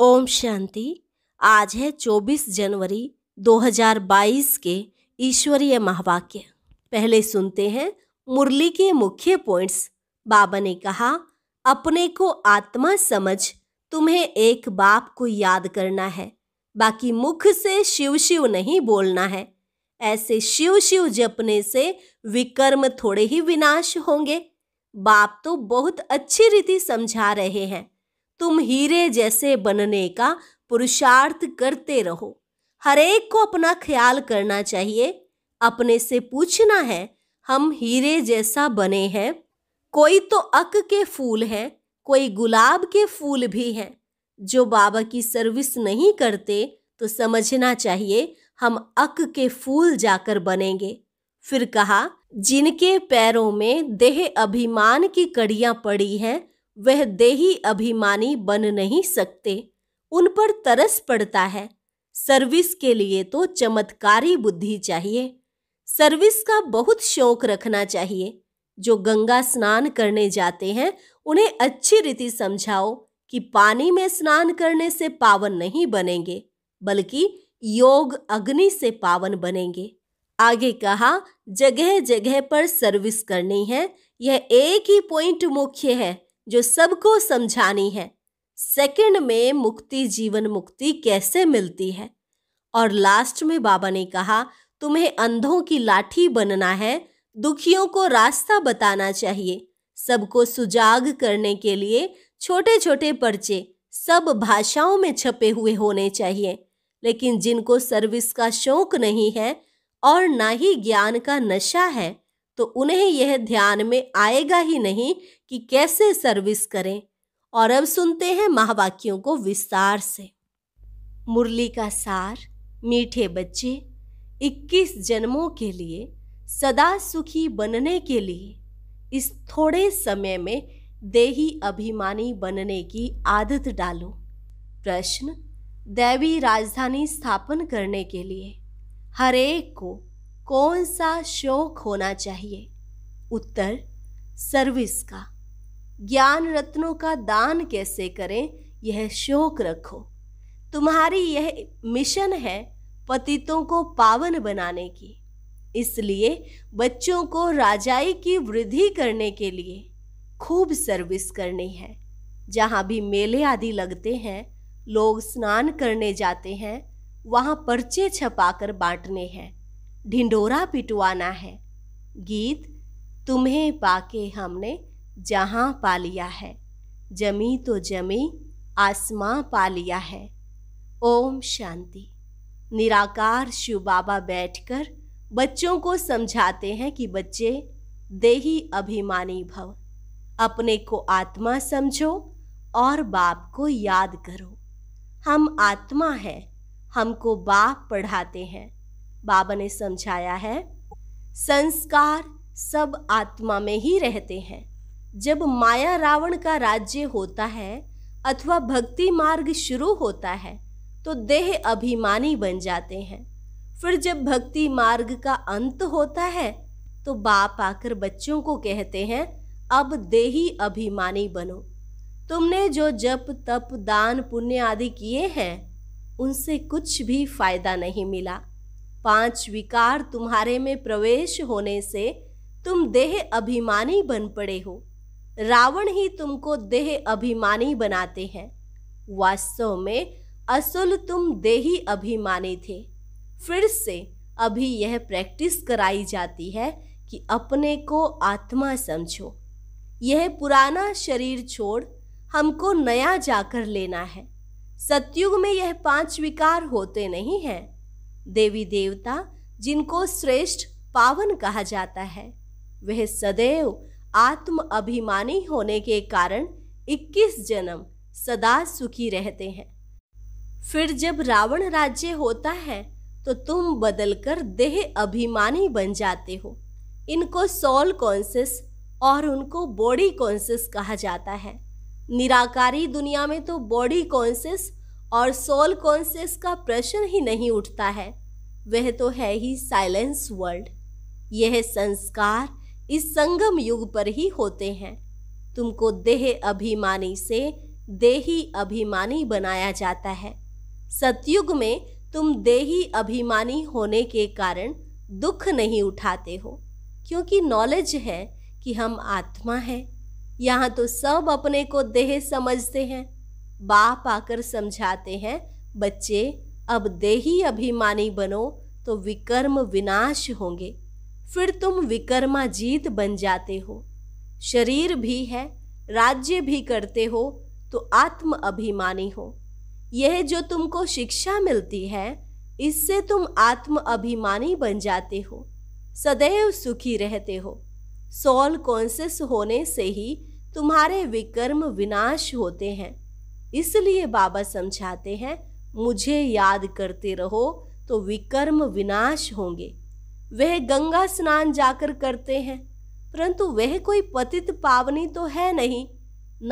ओम शांति आज है 24 जनवरी 2022 के ईश्वरीय महावाक्य पहले सुनते हैं मुरली के मुख्य पॉइंट्स बाबा ने कहा अपने को आत्मा समझ तुम्हें एक बाप को याद करना है बाकी मुख से शिव शिव नहीं बोलना है ऐसे शिव शिव जपने से विकर्म थोड़े ही विनाश होंगे बाप तो बहुत अच्छी रीति समझा रहे हैं तुम हीरे जैसे बनने का पुरुषार्थ करते रहो हरेक को अपना ख्याल करना चाहिए अपने से पूछना है हम हीरे जैसा बने हैं कोई तो अक के फूल हैं कोई गुलाब के फूल भी हैं जो बाबा की सर्विस नहीं करते तो समझना चाहिए हम अक के फूल जाकर बनेंगे फिर कहा जिनके पैरों में देह अभिमान की कड़ियाँ पड़ी हैं वह देही अभिमानी बन नहीं सकते उन पर तरस पड़ता है सर्विस के लिए तो चमत्कारी बुद्धि चाहिए सर्विस का बहुत शौक रखना चाहिए जो गंगा स्नान करने जाते हैं उन्हें अच्छी रीति समझाओ कि पानी में स्नान करने से पावन नहीं बनेंगे बल्कि योग अग्नि से पावन बनेंगे आगे कहा जगह जगह पर सर्विस करनी है यह एक ही पॉइंट मुख्य है जो सबको समझानी है सेकंड में मुक्ति जीवन मुक्ति कैसे मिलती है और लास्ट में बाबा ने कहा तुम्हें अंधों की लाठी बनना है दुखियों को रास्ता बताना चाहिए सबको सुजाग करने के लिए छोटे छोटे पर्चे सब भाषाओं में छपे हुए होने चाहिए लेकिन जिनको सर्विस का शौक नहीं है और ना ही ज्ञान का नशा है तो उन्हें यह ध्यान में आएगा ही नहीं कि कैसे सर्विस करें और अब सुनते हैं महावाक्यों को विस्तार से मुरली का सार मीठे बच्चे 21 जन्मों के लिए सदा सुखी बनने के लिए इस थोड़े समय में देही अभिमानी बनने की आदत डालो प्रश्न दैवी राजधानी स्थापन करने के लिए हरेक को कौन सा शौक होना चाहिए उत्तर सर्विस का ज्ञान रत्नों का दान कैसे करें यह शौक रखो तुम्हारी यह मिशन है पतितों को पावन बनाने की इसलिए बच्चों को राजाई की वृद्धि करने के लिए खूब सर्विस करनी है जहाँ भी मेले आदि लगते हैं लोग स्नान करने जाते हैं वहाँ पर्चे छपाकर बांटने हैं ढिंडोरा पिटवाना है गीत तुम्हें पाके हमने जहाँ पा लिया है जमी तो जमी आसमां पा लिया है ओम शांति निराकार शिव बाबा बैठकर बच्चों को समझाते हैं कि बच्चे देही अभिमानी भव अपने को आत्मा समझो और बाप को याद करो हम आत्मा हैं हमको बाप पढ़ाते हैं बाबा ने समझाया है संस्कार सब आत्मा में ही रहते हैं जब माया रावण का राज्य होता है अथवा भक्ति मार्ग शुरू होता है तो देह अभिमानी बन जाते हैं फिर जब भक्ति मार्ग का अंत होता है तो बाप आकर बच्चों को कहते हैं अब देही अभिमानी बनो तुमने जो जप तप दान पुण्य आदि किए हैं उनसे कुछ भी फायदा नहीं मिला पांच विकार तुम्हारे में प्रवेश होने से तुम देह अभिमानी बन पड़े हो रावण ही तुमको देह अभिमानी बनाते हैं वास्तव में असुल तुम देही अभिमानी थे फिर से अभी यह प्रैक्टिस कराई जाती है कि अपने को आत्मा समझो यह पुराना शरीर छोड़ हमको नया जाकर लेना है सतयुग में यह पांच विकार होते नहीं हैं देवी देवता जिनको श्रेष्ठ पावन कहा जाता है वह सदैव आत्म अभिमानी होने के कारण 21 जन्म सदा सुखी रहते हैं फिर जब रावण राज्य होता है तो तुम बदलकर देह अभिमानी बन जाते हो इनको सोल कॉन्सियस और उनको बॉडी कॉन्सियस कहा जाता है निराकारी दुनिया में तो बॉडी कॉन्सियस और सोल कॉन्सियस का प्रश्न ही नहीं उठता है वह तो है ही साइलेंस वर्ल्ड यह संस्कार इस संगम युग पर ही होते हैं तुमको देह अभिमानी से देही अभिमानी बनाया जाता है सतयुग में तुम देही अभिमानी होने के कारण दुख नहीं उठाते हो क्योंकि नॉलेज है कि हम आत्मा हैं यहाँ तो सब अपने को देह समझते हैं बाप आकर समझाते हैं बच्चे अब देही अभिमानी बनो तो विकर्म विनाश होंगे फिर तुम विकर्माजीत बन जाते हो शरीर भी है राज्य भी करते हो तो आत्म अभिमानी हो यह जो तुमको शिक्षा मिलती है इससे तुम आत्म अभिमानी बन जाते हो सदैव सुखी रहते हो सोल कॉन्सियस होने से ही तुम्हारे विकर्म विनाश होते हैं इसलिए बाबा समझाते हैं मुझे याद करते रहो तो विकर्म विनाश होंगे वह गंगा स्नान जाकर करते हैं परंतु वह कोई पतित पावनी तो है नहीं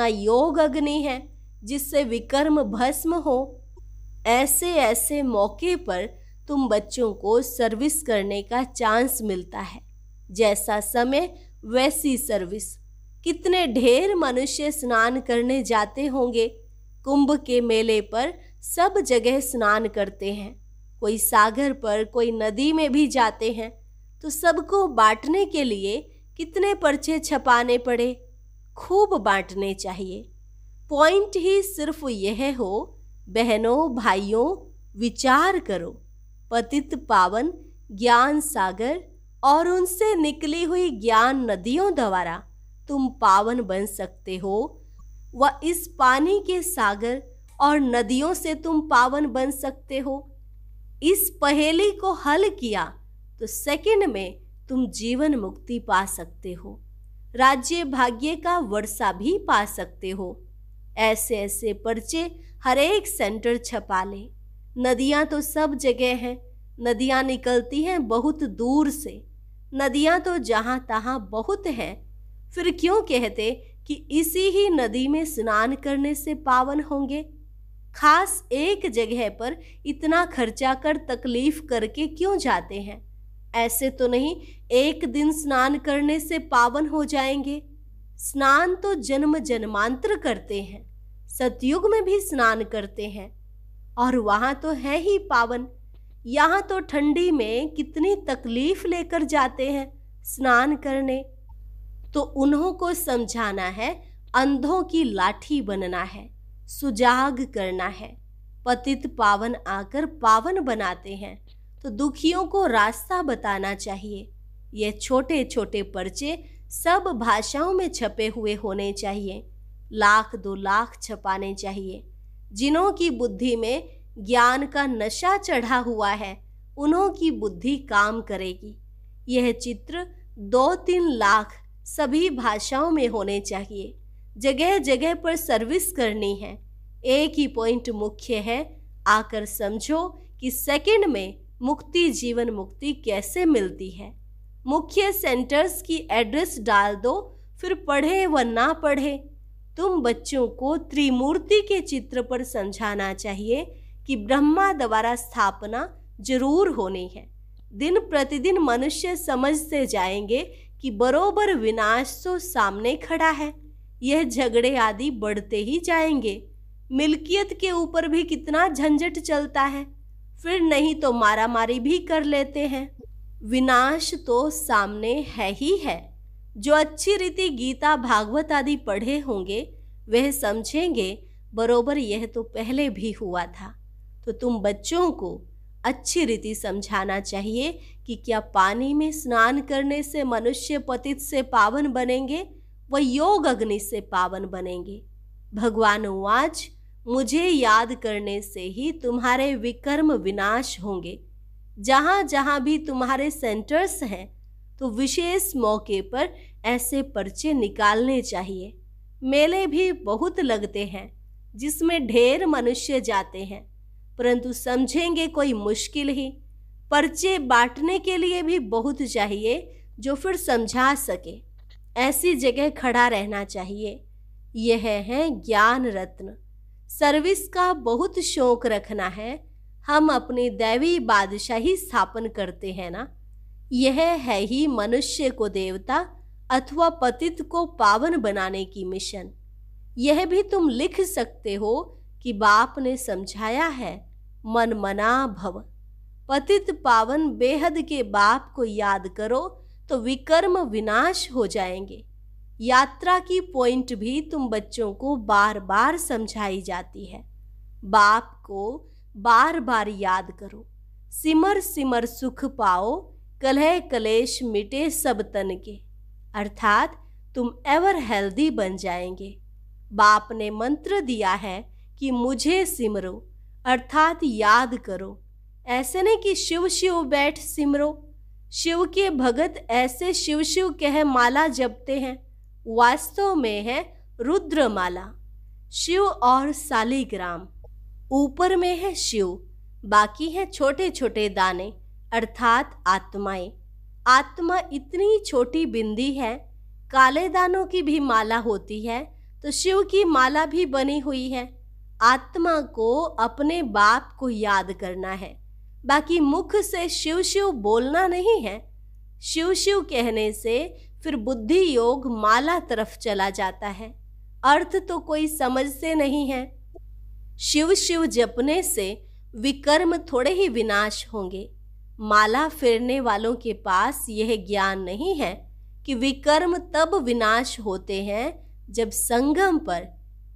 न योग अग्नि है जिससे विकर्म भस्म हो ऐसे ऐसे मौके पर तुम बच्चों को सर्विस करने का चांस मिलता है जैसा समय वैसी सर्विस कितने ढेर मनुष्य स्नान करने जाते होंगे कुंभ के मेले पर सब जगह स्नान करते हैं कोई सागर पर कोई नदी में भी जाते हैं तो सबको बांटने के लिए कितने पर्चे छपाने पड़े खूब बांटने चाहिए पॉइंट ही सिर्फ यह हो बहनों भाइयों विचार करो पतित पावन ज्ञान सागर और उनसे निकली हुई ज्ञान नदियों द्वारा तुम पावन बन सकते हो व इस पानी के सागर और नदियों से तुम पावन बन सकते हो इस पहेली को हल किया तो सेकंड में तुम जीवन मुक्ति पा सकते हो राज्य भाग्य का वर्षा भी पा सकते हो ऐसे ऐसे पर्चे हरेक सेंटर छपा ले नदियाँ तो सब जगह हैं नदियाँ निकलती हैं बहुत दूर से नदियाँ तो जहाँ तहाँ बहुत हैं फिर क्यों कहते कि इसी ही नदी में स्नान करने से पावन होंगे खास एक जगह पर इतना खर्चा कर तकलीफ करके क्यों जाते हैं ऐसे तो नहीं एक दिन स्नान करने से पावन हो जाएंगे स्नान तो जन्म जन्मांतर करते हैं सतयुग में भी स्नान करते हैं और वहाँ तो है ही पावन यहाँ तो ठंडी में कितनी तकलीफ लेकर जाते हैं स्नान करने तो उन्हों को समझाना है अंधों की लाठी बनना है सुजाग करना है पतित पावन आकर पावन बनाते हैं तो दुखियों को रास्ता बताना चाहिए ये छोटे छोटे पर्चे सब भाषाओं में छपे हुए होने चाहिए लाख दो लाख छपाने चाहिए जिन्हों की बुद्धि में ज्ञान का नशा चढ़ा हुआ है उन्हों की बुद्धि काम करेगी यह चित्र दो तीन लाख सभी भाषाओं में होने चाहिए जगह जगह पर सर्विस करनी है एक ही पॉइंट मुख्य है आकर समझो कि सेकंड में मुक्ति जीवन मुक्ति कैसे मिलती है मुख्य सेंटर्स की एड्रेस डाल दो फिर पढ़े व ना पढ़े तुम बच्चों को त्रिमूर्ति के चित्र पर समझाना चाहिए कि ब्रह्मा द्वारा स्थापना जरूर होनी है दिन प्रतिदिन मनुष्य समझते जाएंगे कि बरोबर विनाश तो सामने खड़ा है यह झगड़े आदि बढ़ते ही जाएंगे मिल्कियत के ऊपर भी कितना झंझट चलता है फिर नहीं तो मारा मारी भी कर लेते हैं विनाश तो सामने है ही है जो अच्छी रीति गीता भागवत आदि पढ़े होंगे वह समझेंगे बरोबर यह तो पहले भी हुआ था तो तुम बच्चों को अच्छी रीति समझाना चाहिए कि क्या पानी में स्नान करने से मनुष्य पतित से पावन बनेंगे व योग अग्नि से पावन बनेंगे भगवान उवाच मुझे याद करने से ही तुम्हारे विकर्म विनाश होंगे जहाँ जहाँ भी तुम्हारे सेंटर्स हैं तो विशेष मौके पर ऐसे पर्चे निकालने चाहिए मेले भी बहुत लगते हैं जिसमें ढेर मनुष्य जाते हैं परंतु समझेंगे कोई मुश्किल ही पर्चे बांटने के लिए भी बहुत चाहिए जो फिर समझा सके ऐसी जगह खड़ा रहना चाहिए यह है ज्ञान रत्न सर्विस का बहुत शौक रखना है हम अपनी दैवी बादशाही स्थापन करते हैं ना यह है ही मनुष्य को देवता अथवा पतित को पावन बनाने की मिशन यह भी तुम लिख सकते हो कि बाप ने समझाया है मन मना भव पतित पावन बेहद के बाप को याद करो तो विकर्म विनाश हो जाएंगे यात्रा की पॉइंट भी तुम बच्चों को बार बार समझाई जाती है बाप को बार बार याद करो सिमर सिमर सुख पाओ कलह कलेश मिटे सब तन के अर्थात तुम एवर हेल्दी बन जाएंगे बाप ने मंत्र दिया है कि मुझे सिमरो अर्थात याद करो ऐसे नहीं कि शिव शिव बैठ सिमरो शिव के भगत ऐसे शिव शिव कह माला जपते हैं वास्तव में है रुद्रमाला शिव और सालीग्राम ऊपर में है शिव बाकी हैं छोटे छोटे दाने अर्थात आत्माएं आत्मा इतनी छोटी बिंदी है काले दानों की भी माला होती है तो शिव की माला भी बनी हुई है आत्मा को अपने बाप को याद करना है बाकी मुख से शिव शिव बोलना नहीं है शिव शिव कहने से फिर बुद्धि योग माला तरफ चला जाता है अर्थ तो कोई समझ से नहीं है शिव शिव जपने से विकर्म थोड़े ही विनाश होंगे माला फिरने वालों के पास यह ज्ञान नहीं है कि विकर्म तब विनाश होते हैं जब संगम पर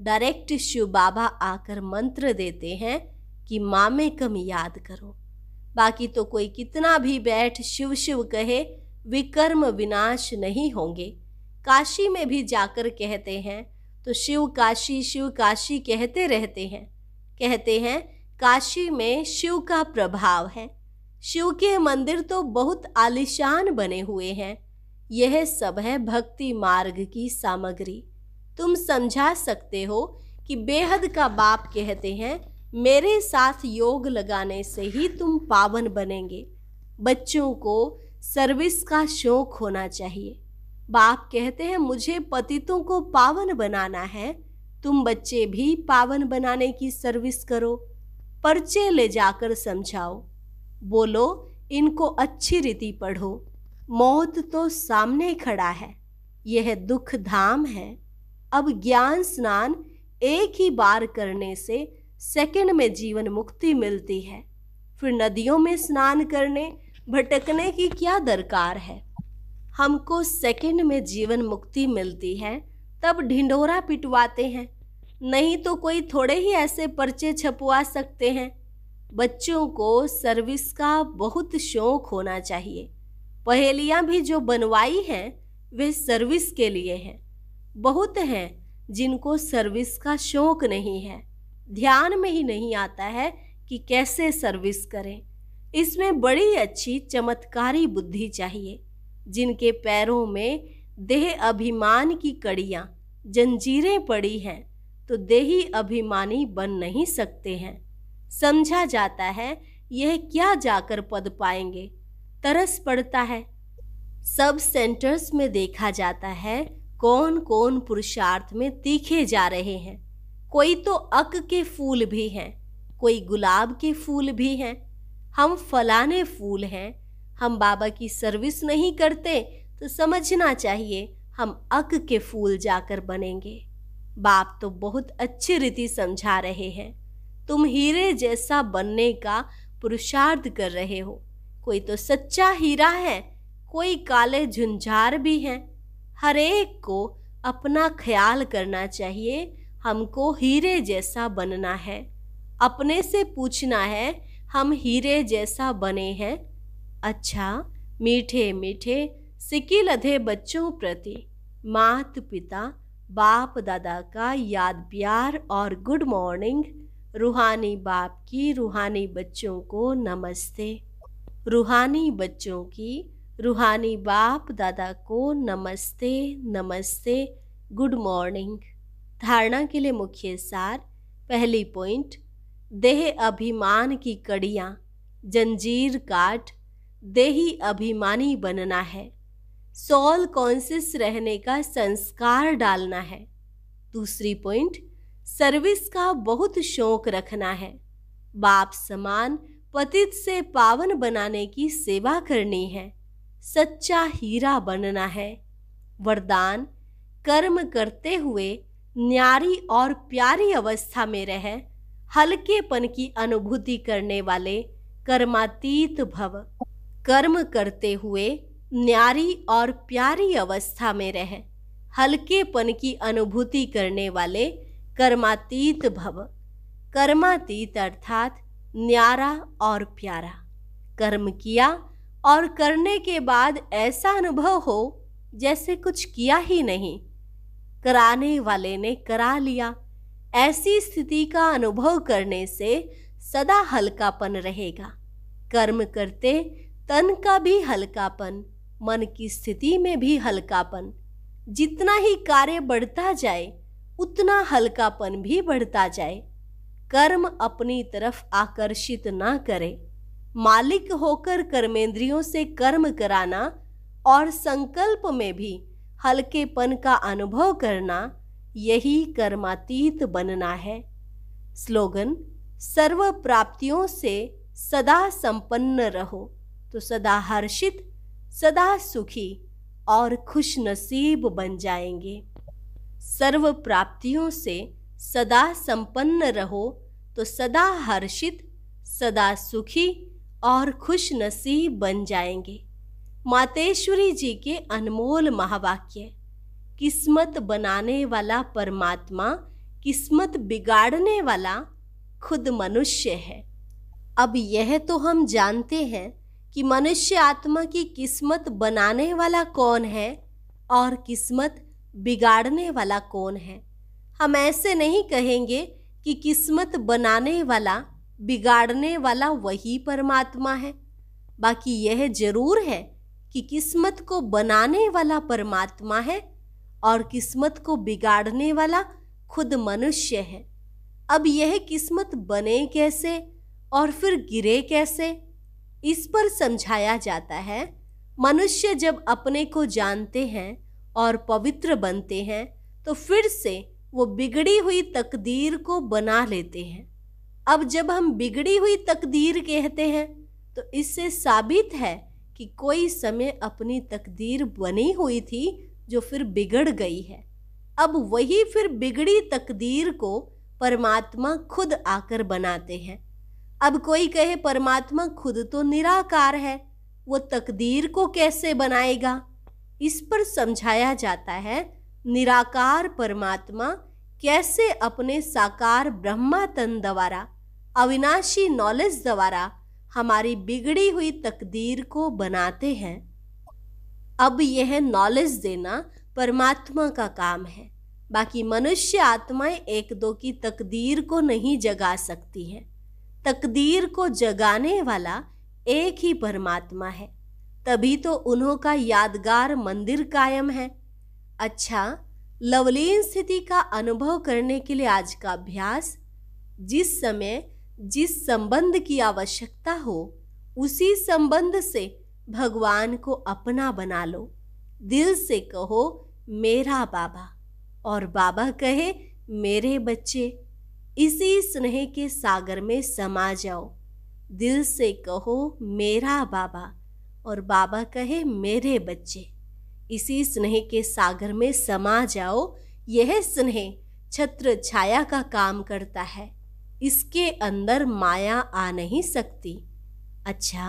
डायरेक्ट शिव बाबा आकर मंत्र देते हैं कि माँ में कम याद करो बाकी तो कोई कितना भी बैठ शिव शिव कहे विकर्म विनाश नहीं होंगे काशी में भी जाकर कहते हैं तो शिव काशी शिव काशी कहते रहते हैं कहते हैं काशी में शिव का प्रभाव है शिव के मंदिर तो बहुत आलिशान बने हुए हैं यह सब है भक्ति मार्ग की सामग्री तुम समझा सकते हो कि बेहद का बाप कहते हैं मेरे साथ योग लगाने से ही तुम पावन बनेंगे बच्चों को सर्विस का शौक होना चाहिए बाप कहते हैं मुझे पतितों को पावन बनाना है तुम बच्चे भी पावन बनाने की सर्विस करो पर्चे ले जाकर समझाओ बोलो इनको अच्छी रीति पढ़ो मौत तो सामने खड़ा है यह दुख धाम है अब ज्ञान स्नान एक ही बार करने से सेकंड में जीवन मुक्ति मिलती है फिर नदियों में स्नान करने भटकने की क्या दरकार है हमको सेकंड में जीवन मुक्ति मिलती है तब ढिंढोरा पिटवाते हैं नहीं तो कोई थोड़े ही ऐसे पर्चे छपवा सकते हैं बच्चों को सर्विस का बहुत शौक होना चाहिए पहेलियाँ भी जो बनवाई हैं वे सर्विस के लिए हैं बहुत हैं जिनको सर्विस का शौक नहीं है ध्यान में ही नहीं आता है कि कैसे सर्विस करें इसमें बड़ी अच्छी चमत्कारी बुद्धि चाहिए जिनके पैरों में देह अभिमान की कड़ियाँ जंजीरें पड़ी हैं तो देही अभिमानी बन नहीं सकते हैं समझा जाता है यह क्या जाकर पद पाएंगे तरस पड़ता है सब सेंटर्स में देखा जाता है कौन कौन पुरुषार्थ में तीखे जा रहे हैं कोई तो अक के फूल भी हैं कोई गुलाब के फूल भी हैं हम फलाने फूल हैं हम बाबा की सर्विस नहीं करते तो समझना चाहिए हम अक के फूल जाकर बनेंगे बाप तो बहुत अच्छी रीति समझा रहे हैं तुम हीरे जैसा बनने का पुरुषार्थ कर रहे हो कोई तो सच्चा हीरा है कोई काले झुंझार भी हैं हर एक को अपना ख्याल करना चाहिए हमको हीरे जैसा बनना है अपने से पूछना है हम हीरे जैसा बने हैं अच्छा मीठे मीठे सिक्की लधे बच्चों प्रति मात पिता बाप दादा का याद प्यार और गुड मॉर्निंग रूहानी बाप की रूहानी बच्चों को नमस्ते रूहानी बच्चों की रूहानी बाप दादा को नमस्ते नमस्ते गुड मॉर्निंग धारणा के लिए मुख्य सार पहली पॉइंट देह अभिमान की कड़ियाँ जंजीर काट देही अभिमानी बनना है सॉल कॉन्सियस रहने का संस्कार डालना है दूसरी पॉइंट सर्विस का बहुत शौक रखना है बाप समान पतित से पावन बनाने की सेवा करनी है सच्चा हीरा बनना है वरदान कर्म करते हुए न्यारी और प्यारी अवस्था में रह हल्केपन की अनुभूति करने वाले कर्मातीत भव कर्म करते हुए न्यारी और प्यारी अवस्था में रह हल्केपन की अनुभूति करने वाले कर्मातीत भव कर्मातीत अर्थात न्यारा और प्यारा कर्म किया और करने के बाद ऐसा अनुभव हो जैसे कुछ किया ही नहीं कराने वाले ने करा लिया ऐसी स्थिति का अनुभव करने से सदा हल्कापन रहेगा कर्म करते तन का भी हल्कापन मन की स्थिति में भी हल्कापन जितना ही कार्य बढ़ता जाए उतना हल्कापन भी बढ़ता जाए कर्म अपनी तरफ आकर्षित ना करें मालिक होकर कर्मेंद्रियों से कर्म कराना और संकल्प में भी हल्केपन का अनुभव करना यही कर्मातीत बनना है स्लोगन सर्व प्राप्तियों से सदा संपन्न रहो तो सदा हर्षित सदा सुखी और खुश नसीब बन जाएंगे सर्व प्राप्तियों से सदा संपन्न रहो तो सदा हर्षित सदा सुखी और खुश नसीब बन जाएंगे मातेश्वरी जी के अनमोल महावाक्य किस्मत बनाने वाला परमात्मा किस्मत बिगाड़ने वाला खुद मनुष्य है अब यह तो हम जानते हैं कि मनुष्य आत्मा की किस्मत बनाने वाला कौन है और किस्मत बिगाड़ने वाला कौन है हम ऐसे नहीं कहेंगे कि किस्मत बनाने वाला बिगाड़ने वाला वही परमात्मा है बाकी यह जरूर है कि किस्मत को बनाने वाला परमात्मा है और किस्मत को बिगाड़ने वाला खुद मनुष्य है अब यह किस्मत बने कैसे और फिर गिरे कैसे इस पर समझाया जाता है मनुष्य जब अपने को जानते हैं और पवित्र बनते हैं तो फिर से वो बिगड़ी हुई तकदीर को बना लेते हैं अब जब हम बिगड़ी हुई तकदीर कहते हैं तो इससे साबित है कि कोई समय अपनी तकदीर बनी हुई थी जो फिर बिगड़ गई है अब वही फिर बिगड़ी तकदीर को परमात्मा खुद आकर बनाते हैं अब कोई कहे परमात्मा खुद तो निराकार है वो तकदीर को कैसे बनाएगा इस पर समझाया जाता है निराकार परमात्मा कैसे अपने साकार ब्रह्मातन द्वारा अविनाशी नॉलेज द्वारा हमारी बिगड़ी हुई तकदीर को बनाते हैं अब यह नॉलेज देना परमात्मा का काम है बाकी मनुष्य आत्माएं एक दो की तकदीर को नहीं जगा सकती हैं तकदीर को जगाने वाला एक ही परमात्मा है तभी तो उन्हों का यादगार मंदिर कायम है अच्छा लवलीन स्थिति का अनुभव करने के लिए आज का अभ्यास जिस समय जिस संबंध की आवश्यकता हो उसी संबंध से भगवान को अपना बना लो दिल से कहो मेरा बाबा और बाबा कहे मेरे बच्चे इसी स्नेह के सागर में समा जाओ दिल से कहो मेरा बाबा और बाबा कहे मेरे बच्चे इसी स्नेह के सागर में समा जाओ यह स्नेह छत्र छाया का काम करता है इसके अंदर माया आ नहीं सकती अच्छा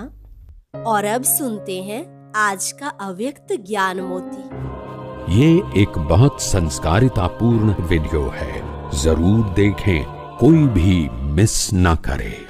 और अब सुनते हैं आज का अव्यक्त ज्ञान मोती ये एक बहुत संस्कारिता पूर्ण वीडियो है जरूर देखें कोई भी मिस ना करे